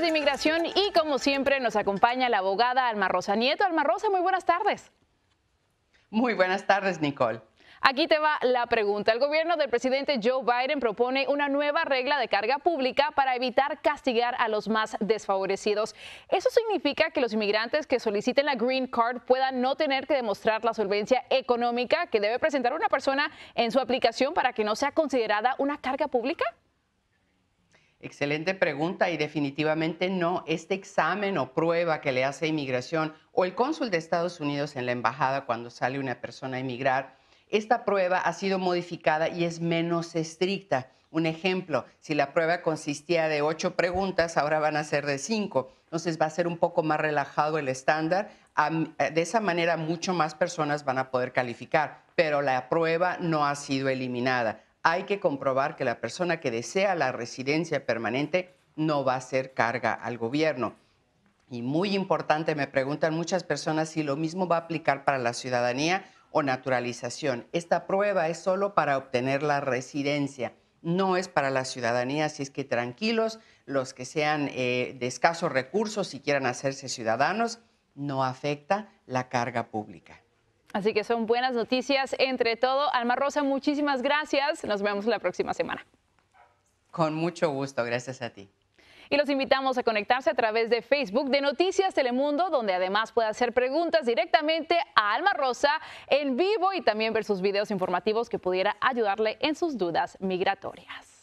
de inmigración y como siempre nos acompaña la abogada Alma Rosa Nieto. Alma Rosa, muy buenas tardes. Muy buenas tardes, Nicole. Aquí te va la pregunta. El gobierno del presidente Joe Biden propone una nueva regla de carga pública para evitar castigar a los más desfavorecidos. ¿Eso significa que los inmigrantes que soliciten la Green Card puedan no tener que demostrar la solvencia económica que debe presentar una persona en su aplicación para que no sea considerada una carga pública? Excelente pregunta y definitivamente no. Este examen o prueba que le hace inmigración o el cónsul de Estados Unidos en la embajada cuando sale una persona a emigrar, esta prueba ha sido modificada y es menos estricta. Un ejemplo, si la prueba consistía de ocho preguntas, ahora van a ser de cinco. Entonces va a ser un poco más relajado el estándar. Eh, de esa manera mucho más personas van a poder calificar, pero la prueba no ha sido eliminada hay que comprobar que la persona que desea la residencia permanente no va a ser carga al gobierno. Y muy importante, me preguntan muchas personas si lo mismo va a aplicar para la ciudadanía o naturalización. Esta prueba es solo para obtener la residencia, no es para la ciudadanía, así es que tranquilos, los que sean eh, de escasos recursos y quieran hacerse ciudadanos, no afecta la carga pública. Así que son buenas noticias entre todo. Alma Rosa, muchísimas gracias. Nos vemos la próxima semana. Con mucho gusto, gracias a ti. Y los invitamos a conectarse a través de Facebook de Noticias Telemundo, donde además puede hacer preguntas directamente a Alma Rosa en vivo y también ver sus videos informativos que pudiera ayudarle en sus dudas migratorias.